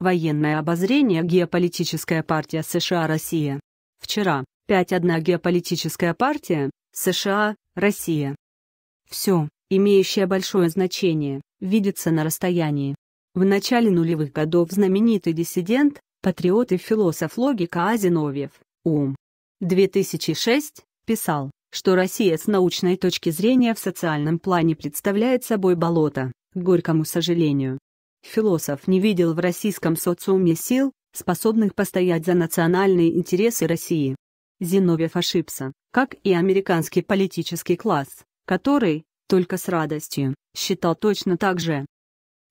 Военное обозрение Геополитическая партия США-Россия. Вчера. 5.1 Геополитическая партия. США. Россия. Все, имеющее большое значение, видится на расстоянии. В начале нулевых годов знаменитый диссидент, патриот и философ логика Азиновьев, ум. 2006, писал, что Россия с научной точки зрения в социальном плане представляет собой болото, к горькому сожалению философ не видел в российском социуме сил, способных постоять за национальные интересы России. Зиновьев ошибся, как и американский политический класс, который, только с радостью, считал точно так же.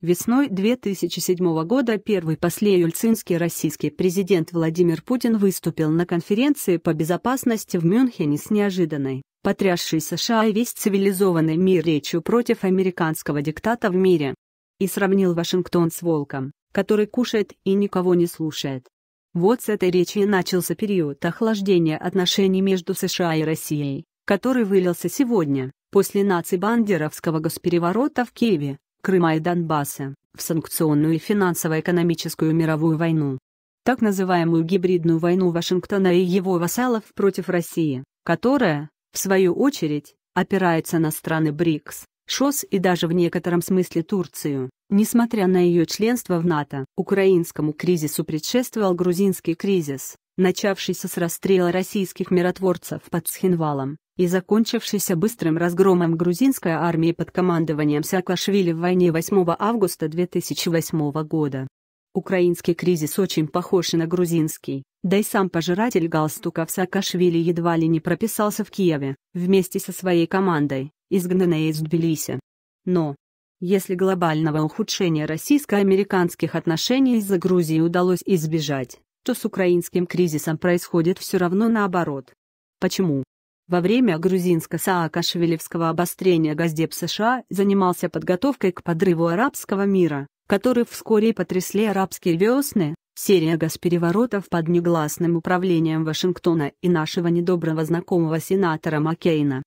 Весной 2007 года первый после Юльцинский российский президент Владимир Путин выступил на конференции по безопасности в Мюнхене с неожиданной, потрясшей США и весь цивилизованный мир речью против американского диктата в мире и сравнил Вашингтон с волком, который кушает и никого не слушает. Вот с этой речи и начался период охлаждения отношений между США и Россией, который вылился сегодня, после нацибандеровского госпереворота в Киеве, Крыма и Донбасса, в санкционную и финансово-экономическую мировую войну. Так называемую гибридную войну Вашингтона и его вассалов против России, которая, в свою очередь, опирается на страны БРИКС. ШОС и даже в некотором смысле Турцию. Несмотря на ее членство в НАТО, украинскому кризису предшествовал грузинский кризис, начавшийся с расстрела российских миротворцев под Схинвалом и закончившийся быстрым разгромом грузинской армии под командованием Саакашвили в войне 8 августа 2008 года. Украинский кризис очень похож на грузинский, да и сам пожиратель галстуков Саакашвили едва ли не прописался в Киеве, вместе со своей командой, изгнанные из Тбилиси. Но, если глобального ухудшения российско-американских отношений из-за Грузии удалось избежать, то с украинским кризисом происходит все равно наоборот. Почему? Во время грузинско-саакашвилевского обострения Газдеп США занимался подготовкой к подрыву арабского мира, который вскоре потрясли арабские весны, серия госпереворотов под негласным управлением Вашингтона и нашего недоброго знакомого сенатора Маккейна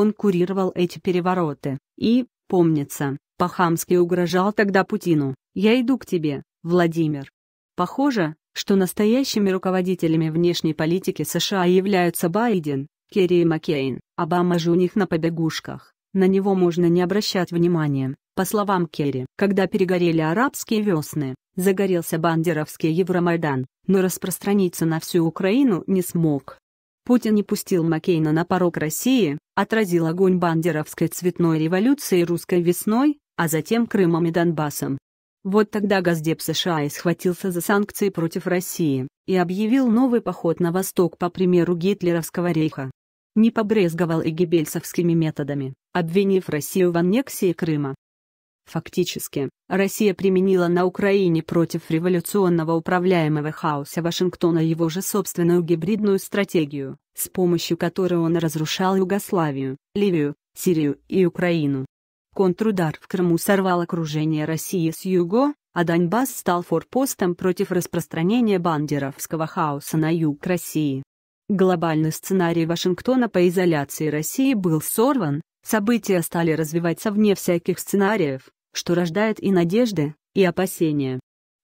он курировал эти перевороты. И, помнится, по-хамски угрожал тогда Путину. «Я иду к тебе, Владимир». Похоже, что настоящими руководителями внешней политики США являются Байден, Керри и Маккейн. Обама же у них на побегушках. На него можно не обращать внимания. По словам Керри, когда перегорели арабские весны, загорелся бандеровский Евромайдан, но распространиться на всю Украину не смог. Путин не пустил Маккейна на порог России, отразил огонь бандеровской цветной революции русской весной, а затем Крымом и Донбассом. Вот тогда Газдеп США и схватился за санкции против России, и объявил новый поход на восток по примеру гитлеровского рейха. Не побрезговал и гибельсовскими методами, обвинив Россию в аннексии Крыма. Фактически, Россия применила на Украине против революционного управляемого хаоса Вашингтона его же собственную гибридную стратегию, с помощью которой он разрушал Югославию, Ливию, Сирию и Украину. Контрудар в Крыму сорвал окружение России с юго, а Донбасс стал форпостом против распространения бандеровского хаоса на юг России. Глобальный сценарий Вашингтона по изоляции России был сорван, события стали развиваться вне всяких сценариев, что рождает и надежды, и опасения.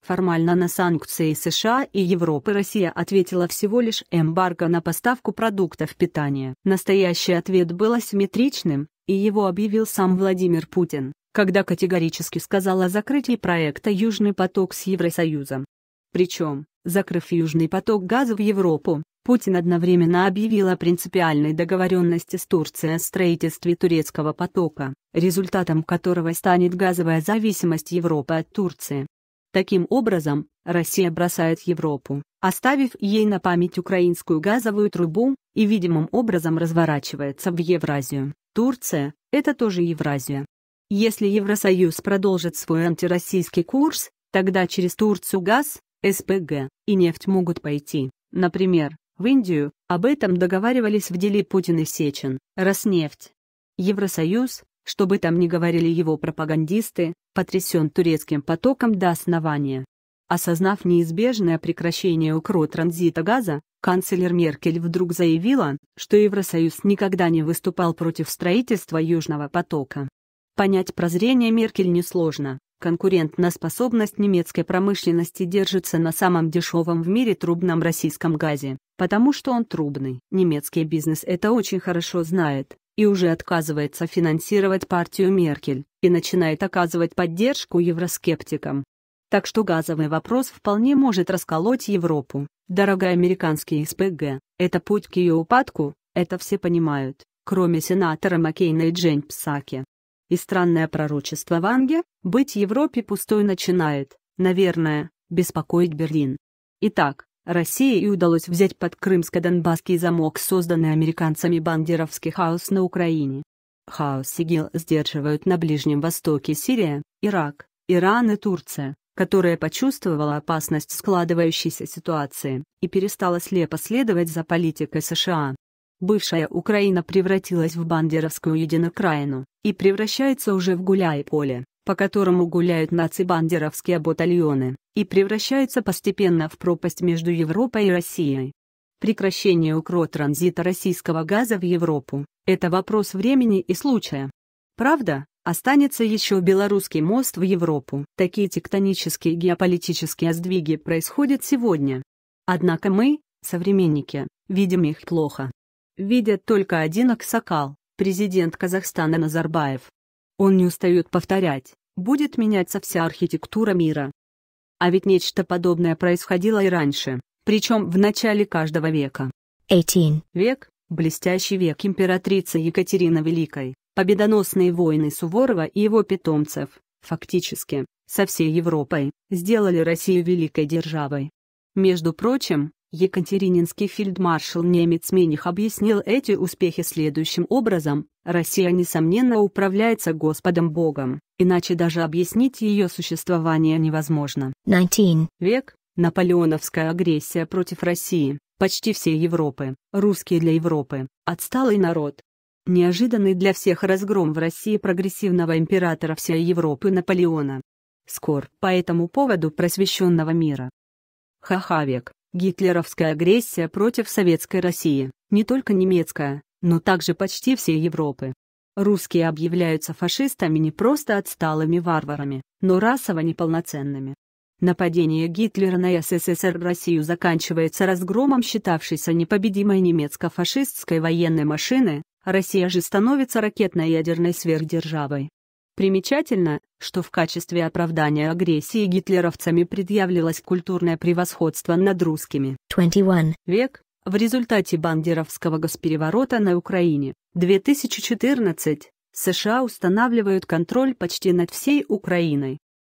Формально на санкции США и Европы Россия ответила всего лишь эмбарго на поставку продуктов питания. Настоящий ответ был асимметричным, и его объявил сам Владимир Путин, когда категорически сказал о закрытии проекта «Южный поток» с Евросоюзом. Причем, закрыв «Южный поток» газа в Европу, Путин одновременно объявил о принципиальной договоренности с Турцией о строительстве турецкого потока, результатом которого станет газовая зависимость Европы от Турции. Таким образом, Россия бросает Европу, оставив ей на память украинскую газовую трубу, и видимым образом разворачивается в Евразию. Турция – это тоже Евразия. Если Евросоюз продолжит свой антироссийский курс, тогда через Турцию газ, СПГ и нефть могут пойти, например, в Индию об этом договаривались в деле Путин и Сечин, Роснефть. Евросоюз, чтобы там ни говорили его пропагандисты, потрясен турецким потоком до основания. Осознав неизбежное прекращение укро транзита газа, канцлер Меркель вдруг заявила, что Евросоюз никогда не выступал против строительства Южного потока. Понять прозрение Меркель несложно. Конкурентноспособность немецкой промышленности держится на самом дешевом в мире трубном российском газе, потому что он трубный. Немецкий бизнес это очень хорошо знает и уже отказывается финансировать партию Меркель и начинает оказывать поддержку евроскептикам. Так что газовый вопрос вполне может расколоть Европу. Дорогая американский СПГ, это путь к ее упадку, это все понимают, кроме сенатора Маккейна и Джейн Псаки. И странное пророчество Ванге «Быть Европе пустой начинает, наверное, беспокоить Берлин». Итак, России и удалось взять под крымско-донбасский замок созданный американцами бандеровский хаос на Украине. Хаос ИГИЛ сдерживают на Ближнем Востоке Сирия, Ирак, Иран и Турция, которая почувствовала опасность складывающейся ситуации и перестала слепо следовать за политикой США. Бывшая Украина превратилась в бандеровскую единокраину, и превращается уже в гуляй-поле, по которому гуляют наци-бандеровские батальоны, и превращается постепенно в пропасть между Европой и Россией. Прекращение укро российского газа в Европу – это вопрос времени и случая. Правда, останется еще белорусский мост в Европу. Такие тектонические геополитические сдвиги происходят сегодня. Однако мы, современники, видим их плохо видят только один Аксакал, президент Казахстана Назарбаев. Он не устает повторять, будет меняться вся архитектура мира. А ведь нечто подобное происходило и раньше, причем в начале каждого века. 18. Век, блестящий век императрицы Екатерины Великой, победоносные войны Суворова и его питомцев, фактически, со всей Европой, сделали Россию великой державой. Между прочим, Екатерининский фельдмаршал немец Мених объяснил эти успехи следующим образом. Россия, несомненно, управляется Господом Богом, иначе даже объяснить ее существование невозможно. 19. Век. Наполеоновская агрессия против России, почти всей Европы, русские для Европы, отсталый народ. Неожиданный для всех разгром в России прогрессивного императора всей Европы Наполеона. Скор по этому поводу просвещенного мира. Хахавек гитлеровская агрессия против советской России, не только немецкая, но также почти всей Европы. Русские объявляются фашистами не просто отсталыми варварами, но расово неполноценными. Нападение Гитлера на СССР Россию заканчивается разгромом считавшейся непобедимой немецко-фашистской военной машины, а Россия же становится ракетно-ядерной сверхдержавой. Примечательно, что в качестве оправдания агрессии гитлеровцами предъявлялось культурное превосходство над русскими. 21. Век, в результате бандеровского госпереворота на Украине. 2014. США устанавливают контроль почти над всей Украиной.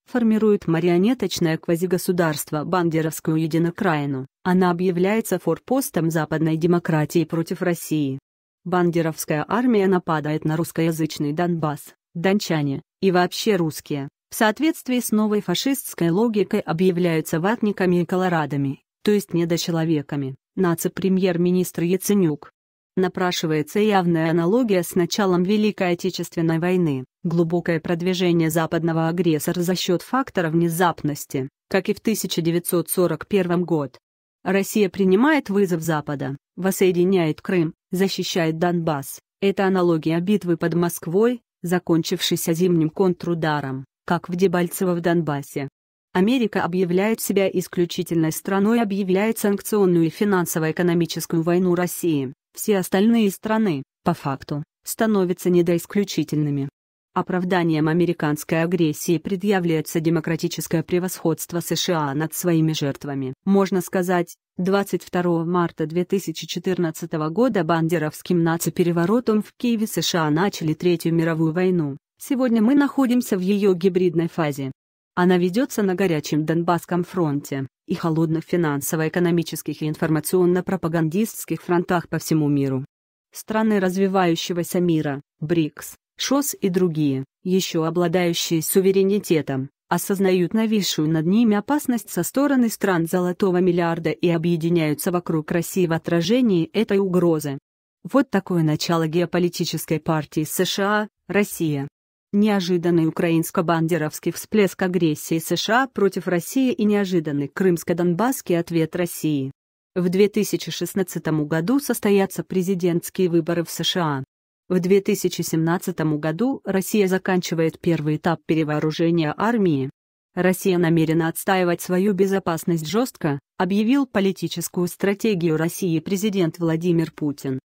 Формирует марионеточное квазигосударство Бандеровскую единокраину. Она объявляется форпостом западной демократии против России. Бандеровская армия нападает на русскоязычный Донбасс дончане и вообще русские, в соответствии с новой фашистской логикой объявляются ватниками и колорадами, то есть недочеловеками, наци министр Яценюк. Напрашивается явная аналогия с началом Великой Отечественной войны, глубокое продвижение западного агрессора за счет фактора внезапности, как и в 1941 год. Россия принимает вызов Запада, воссоединяет Крым, защищает Донбасс. Это аналогия битвы под Москвой, закончившийся зимним контрударом, как в Дебальцево в Донбассе. Америка объявляет себя исключительной страной и объявляет санкционную и финансово-экономическую войну России, все остальные страны, по факту, становятся недоисключительными. Оправданием американской агрессии предъявляется демократическое превосходство США над своими жертвами. Можно сказать, 22 марта 2014 года бандеровским наци-переворотом в Киеве США начали Третью мировую войну. Сегодня мы находимся в ее гибридной фазе. Она ведется на горячем Донбасском фронте и холодных финансово-экономических и информационно-пропагандистских фронтах по всему миру. Страны развивающегося мира, БРИКС, ШОС и другие, еще обладающие суверенитетом, осознают нависшую над ними опасность со стороны стран золотого миллиарда и объединяются вокруг России в отражении этой угрозы. Вот такое начало геополитической партии США, Россия. Неожиданный украинско-бандеровский всплеск агрессии США против России и неожиданный крымско-донбасский ответ России. В 2016 году состоятся президентские выборы в США. В 2017 году Россия заканчивает первый этап перевооружения армии. Россия намерена отстаивать свою безопасность жестко, объявил политическую стратегию России президент Владимир Путин.